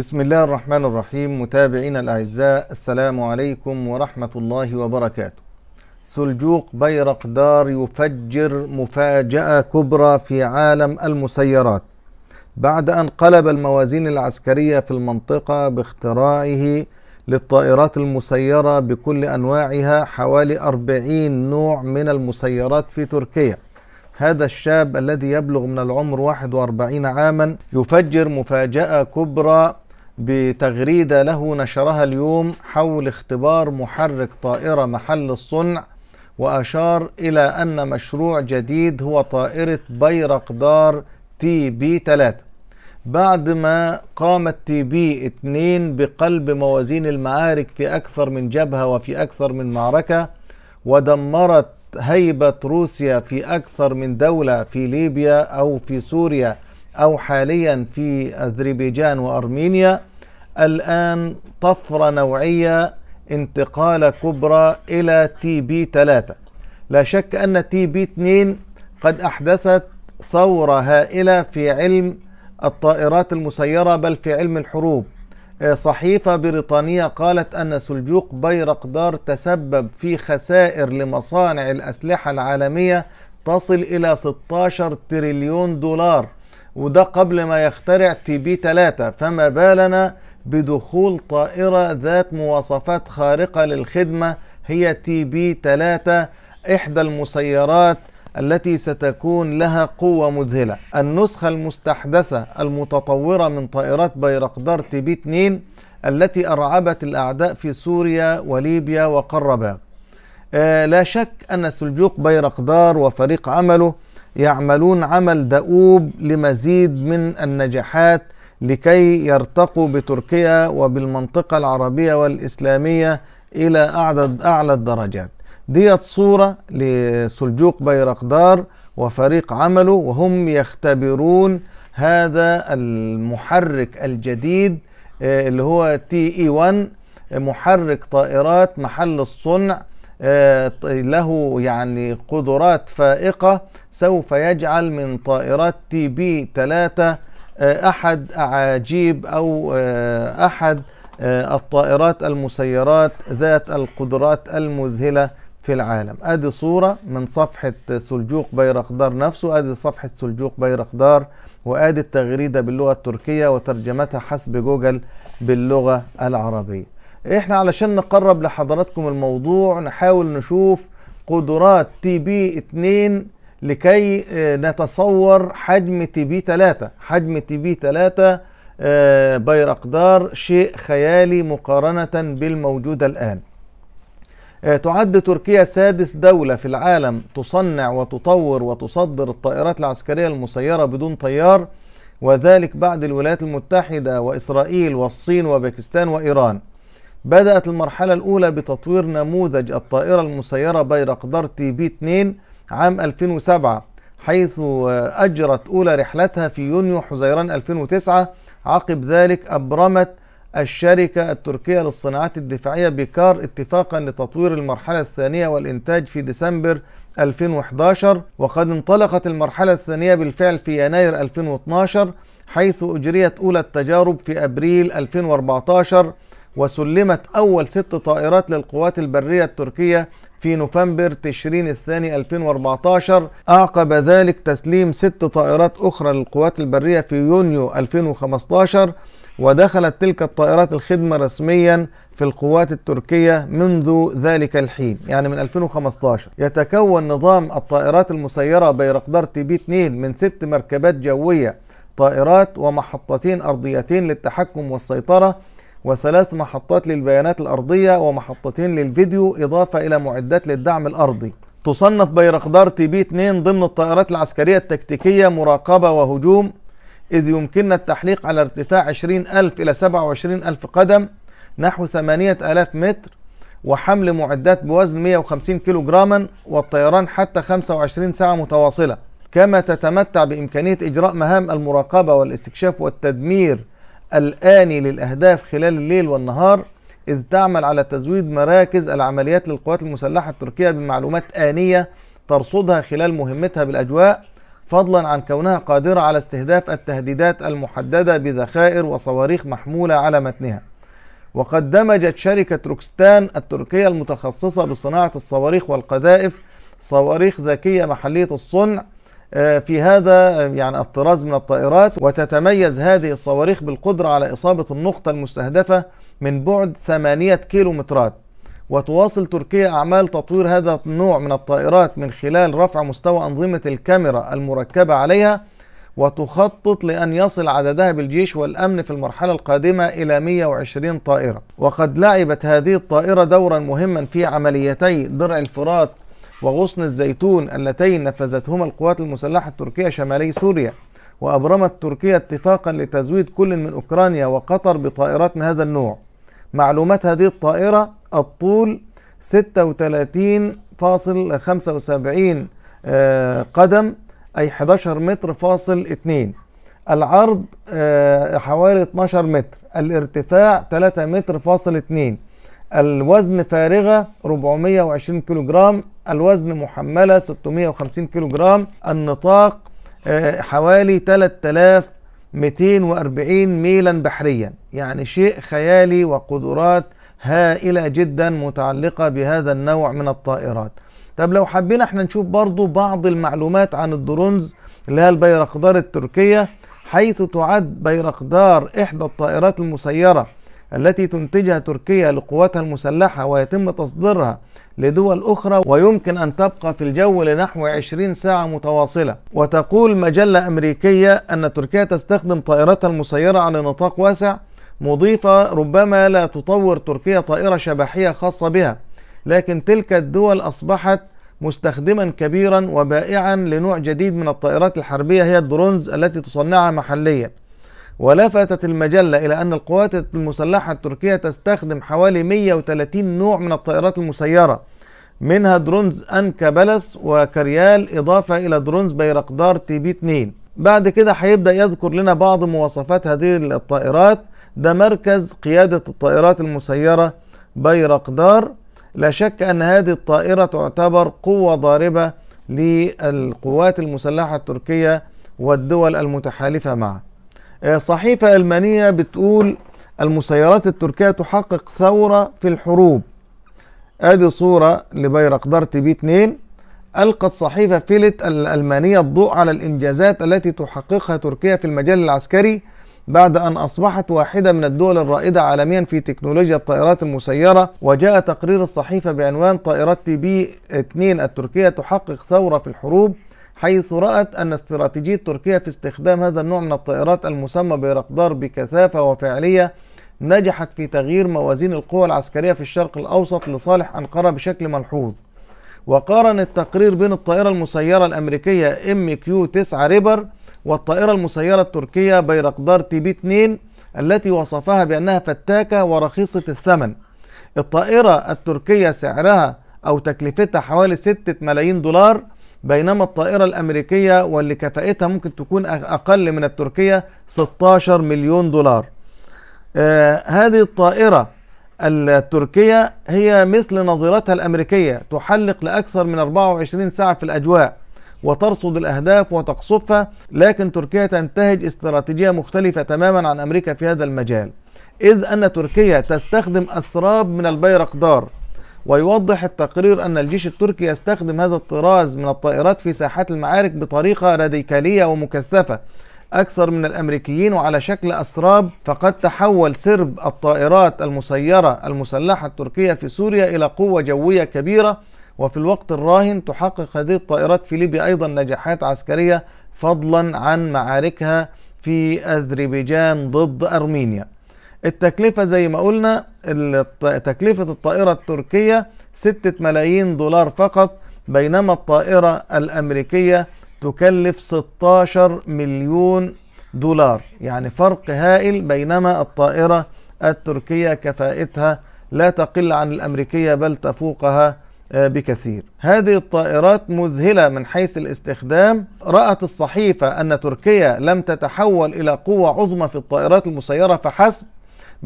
بسم الله الرحمن الرحيم متابعينا الأعزاء السلام عليكم ورحمة الله وبركاته سلجوق بيرقدار يفجر مفاجأة كبرى في عالم المسيرات بعد أن قلب الموازين العسكرية في المنطقة باختراعه للطائرات المسيرة بكل أنواعها حوالي 40 نوع من المسيرات في تركيا هذا الشاب الذي يبلغ من العمر 41 عاما يفجر مفاجأة كبرى بتغريدة له نشرها اليوم حول اختبار محرك طائرة محل الصنع وأشار إلى أن مشروع جديد هو طائرة بيرقدار تي بي 3 بعد ما قامت تي بي 2 بقلب موازين المعارك في أكثر من جبهة وفي أكثر من معركة ودمرت هيبة روسيا في أكثر من دولة في ليبيا أو في سوريا أو حاليا في أذربيجان وأرمينيا الآن طفرة نوعية انتقالة كبرى إلى تي بي 3 لا شك أن تي بي 2 قد أحدثت ثورة هائلة في علم الطائرات المسيرة بل في علم الحروب آه، صحيفة بريطانية قالت أن سلجوق بيرقدار تسبب في خسائر لمصانع الأسلحة العالمية تصل إلى 16 تريليون دولار وده قبل ما يخترع تي بي 3 فما بالنا بدخول طائرة ذات مواصفات خارقة للخدمة هي تي بي 3 إحدى المسيرات التي ستكون لها قوة مذهلة النسخة المستحدثة المتطورة من طائرات بيرقدار تي بي 2 التي أرعبت الأعداء في سوريا وليبيا آه لا شك أن سلجوق بيرقدار وفريق عمله يعملون عمل دؤوب لمزيد من النجاحات لكي يرتقوا بتركيا وبالمنطقة العربية والإسلامية إلى أعدد أعلى الدرجات ديت صورة لسلجوق بيرقدار وفريق عمله وهم يختبرون هذا المحرك الجديد آه، اللي هو تي اي 1 محرك طائرات محل الصنع آه، له يعني قدرات فائقة سوف يجعل من طائرات تي بي 3 آه، أحد أعاجيب أو آه، أحد آه، الطائرات المسيرات ذات القدرات المذهلة في العالم أدي صورة من صفحة سلجوق بيرقدار نفسه أدي صفحة سلجوق بيرقدار وأدي التغريدة باللغة التركية وترجمتها حسب جوجل باللغة العربية إحنا علشان نقرب لحضراتكم الموضوع نحاول نشوف قدرات تي بي 2 لكي آه، نتصور حجم تي بي 3 حجم تي بي 3 آه، بيرقدار شيء خيالي مقارنة بالموجودة الآن آه، تعد تركيا سادس دولة في العالم تصنع وتطور وتصدر الطائرات العسكرية المسيرة بدون طيار وذلك بعد الولايات المتحدة وإسرائيل والصين وباكستان وإيران بدأت المرحلة الأولى بتطوير نموذج الطائرة المسيرة بيرقدار تي بي 2 عام 2007 حيث أجرت أولى رحلتها في يونيو حزيران 2009 عقب ذلك أبرمت الشركة التركية للصناعات الدفاعية بكار اتفاقا لتطوير المرحلة الثانية والإنتاج في ديسمبر 2011 وقد انطلقت المرحلة الثانية بالفعل في يناير 2012 حيث أجريت أولى التجارب في أبريل 2014 وسلمت أول ست طائرات للقوات البرية التركية في نوفمبر تشرين الثاني 2014 أعقب ذلك تسليم ست طائرات أخرى للقوات البرية في يونيو 2015 ودخلت تلك الطائرات الخدمة رسميا في القوات التركية منذ ذلك الحين يعني من 2015 يتكون نظام الطائرات المسيرة بيرقدار تي بي 2 من ست مركبات جوية طائرات ومحطتين أرضيتين للتحكم والسيطرة وثلاث محطات للبيانات الأرضية ومحطتين للفيديو إضافة إلى معدات للدعم الأرضي تصنف بيرقدار تي بي 2 ضمن الطائرات العسكرية التكتيكية مراقبة وهجوم إذ يمكننا التحليق على ارتفاع 20000 إلى 27000 قدم نحو 8000 متر وحمل معدات بوزن 150 كيلو جراما والطيران حتى 25 ساعة متواصلة كما تتمتع بإمكانية إجراء مهام المراقبة والاستكشاف والتدمير الآني للأهداف خلال الليل والنهار إذ تعمل على تزويد مراكز العمليات للقوات المسلحة التركية بمعلومات آنية ترصدها خلال مهمتها بالأجواء فضلا عن كونها قادرة على استهداف التهديدات المحددة بذخائر وصواريخ محمولة على متنها وقد دمجت شركة روكستان التركية المتخصصة بصناعة الصواريخ والقذائف صواريخ ذكية محلية الصنع آه، في هذا آه، يعني الطراز من الطائرات وتتميز هذه الصواريخ بالقدرة على إصابة النقطة المستهدفة من بعد ثمانية كيلومترات وتواصل تركيا أعمال تطوير هذا النوع من الطائرات من خلال رفع مستوى أنظمة الكاميرا المركبة عليها وتخطط لأن يصل عددها بالجيش والأمن في المرحلة القادمة إلى 120 طائرة وقد لعبت هذه الطائرة دورا مهما في عمليتي درع الفرات وغصن الزيتون اللتين نفذتهما القوات المسلحة التركية شمالي سوريا وأبرمت تركيا اتفاقا لتزويد كل من أوكرانيا وقطر بطائرات من هذا النوع معلومات هذه الطائرة الطول 36.75 آه، قدم أي 11 متر فاصل 2 العرض آه، حوالي 12 متر الارتفاع 3 متر فاصل 2 الوزن فارغة 420 كيلو جرام الوزن محملة 650 كيلو جرام النطاق آه، حوالي 3240 ميلا بحريا يعني شيء خيالي وقدرات هائلة جدا متعلقة بهذا النوع من الطائرات طب لو حبينا احنا نشوف برضو بعض المعلومات عن الدرونز اللي هي البيرقدار التركية حيث تعد بيرقدار إحدى الطائرات المسيرة التي تنتجها تركيا لقواتها المسلحة ويتم تصديرها لدول أخرى ويمكن أن تبقى في الجو لنحو 20 ساعة متواصلة وتقول مجلة أمريكية أن تركيا تستخدم طائراتها المسيرة على نطاق واسع مضيفة ربما لا تطور تركيا طائرة شبحية خاصة بها لكن تلك الدول أصبحت مستخدما كبيرا وبائعا لنوع جديد من الطائرات الحربية هي الدرونز التي تصنعها محليا ولفتت المجلة إلى أن القوات المسلحة التركية تستخدم حوالي 130 نوع من الطائرات المسيرة منها درونز بلس وكريال إضافة إلى درونز بيرقدار تي بي 2 بعد كده هيبدأ يذكر لنا بعض مواصفات هذه الطائرات ده مركز قيادة الطائرات المسيرة بيرقدار لا شك أن هذه الطائرة تعتبر قوة ضاربة للقوات المسلحة التركية والدول المتحالفة معه آه، صحيفة ألمانية بتقول المسيرات التركية تحقق ثورة في الحروب هذه صورة لبيرقدار تي بي 2 ألقت صحيفة فيلت الألمانية الضوء على الإنجازات التي تحققها تركيا في المجال العسكري بعد أن أصبحت واحدة من الدول الرائدة عالميا في تكنولوجيا الطائرات المسيرة وجاء تقرير الصحيفة بعنوان طائرات تي بي 2 التركية تحقق ثورة في الحروب حيث رأت أن استراتيجية تركيا في استخدام هذا النوع من الطائرات المسمى بيرقدار بكثافة وفعالية نجحت في تغيير موازين القوى العسكرية في الشرق الأوسط لصالح أنقرة بشكل ملحوظ وقارن التقرير بين الطائرة المسيرة الأمريكية ام كيو 9 ريبر والطائرة المسيرة التركية بيرقدار تي بي 2 التي وصفها بأنها فتاكة ورخيصة الثمن الطائرة التركية سعرها أو تكلفتها حوالي 6 ملايين دولار بينما الطائرة الأمريكية واللي كفائتها ممكن تكون أقل من التركية 16 مليون دولار آه هذه الطائرة التركية هي مثل نظيرتها الأمريكية تحلق لأكثر من 24 ساعة في الأجواء وترصد الأهداف وتقصفها لكن تركيا تنتهج استراتيجية مختلفة تماما عن أمريكا في هذا المجال إذ أن تركيا تستخدم أسراب من البيرقدار ويوضح التقرير أن الجيش التركي يستخدم هذا الطراز من الطائرات في ساحات المعارك بطريقة راديكالية ومكثفة أكثر من الأمريكيين وعلى شكل أسراب فقد تحول سرب الطائرات المسيرة المسلحة التركية في سوريا إلى قوة جوية كبيرة وفي الوقت الراهن تحقق هذه الطائرات في ليبيا أيضا نجاحات عسكرية فضلا عن معاركها في أذربيجان ضد أرمينيا التكلفة زي ما قلنا تكلفة الطائرة التركية 6 ملايين دولار فقط بينما الطائرة الأمريكية تكلف 16 مليون دولار يعني فرق هائل بينما الطائرة التركية كفاءتها لا تقل عن الأمريكية بل تفوقها آه، بكثير هذه الطائرات مذهلة من حيث الاستخدام رأت الصحيفة أن تركيا لم تتحول إلى قوة عظمى في الطائرات المسيرة فحسب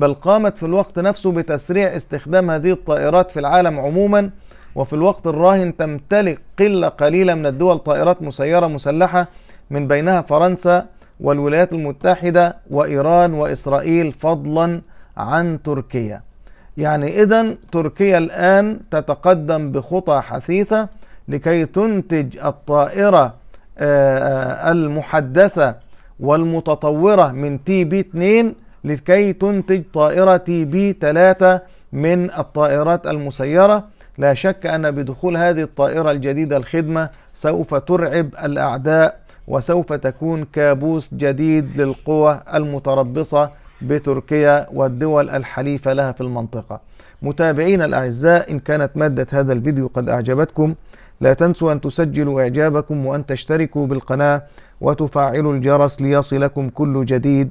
بل قامت في الوقت نفسه بتسريع استخدام هذه الطائرات في العالم عموما وفي الوقت الراهن تمتلك قلة قليلة من الدول طائرات مسيرة مسلحة من بينها فرنسا والولايات المتحدة وإيران وإسرائيل فضلا عن تركيا يعني إذا تركيا الآن تتقدم بخطى حثيثة لكي تنتج الطائرة آه، آه، المحدثة والمتطورة من تي بي 2 لكي تنتج طائرة تي بي 3 من الطائرات المسيرة لا شك أن بدخول هذه الطائرة الجديدة الخدمة سوف ترعب الأعداء وسوف تكون كابوس جديد للقوى المتربصة بتركيا والدول الحليفة لها في المنطقة متابعين الأعزاء إن كانت مادة هذا الفيديو قد أعجبتكم لا تنسوا أن تسجلوا إعجابكم وأن تشتركوا بالقناة وتفعلوا الجرس ليصلكم كل جديد